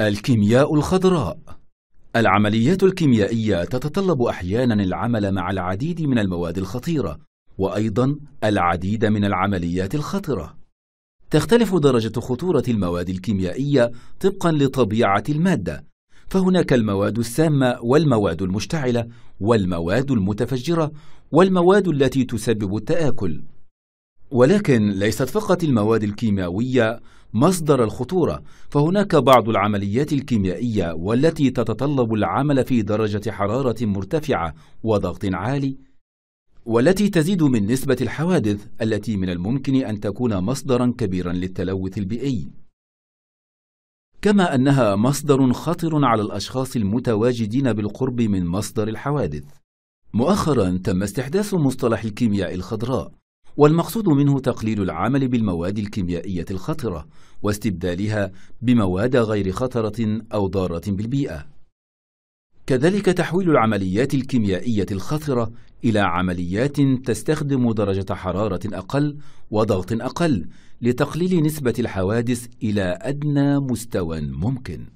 الكيمياء الخضراء العمليات الكيميائية تتطلب أحيانا العمل مع العديد من المواد الخطيرة وأيضا العديد من العمليات الخطرة تختلف درجة خطورة المواد الكيميائية طبقا لطبيعة المادة فهناك المواد السامة والمواد المشتعلة والمواد المتفجرة والمواد التي تسبب التآكل ولكن ليست فقط المواد الكيماوية مصدر الخطورة فهناك بعض العمليات الكيميائية والتي تتطلب العمل في درجة حرارة مرتفعة وضغط عالي والتي تزيد من نسبة الحوادث التي من الممكن أن تكون مصدرا كبيرا للتلوث البيئي كما أنها مصدر خطر على الأشخاص المتواجدين بالقرب من مصدر الحوادث مؤخرا تم استحداث مصطلح الكيمياء الخضراء والمقصود منه تقليل العمل بالمواد الكيميائية الخطرة واستبدالها بمواد غير خطرة أو ضارة بالبيئة كذلك تحويل العمليات الكيميائية الخطرة إلى عمليات تستخدم درجة حرارة أقل وضغط أقل لتقليل نسبة الحوادث إلى أدنى مستوى ممكن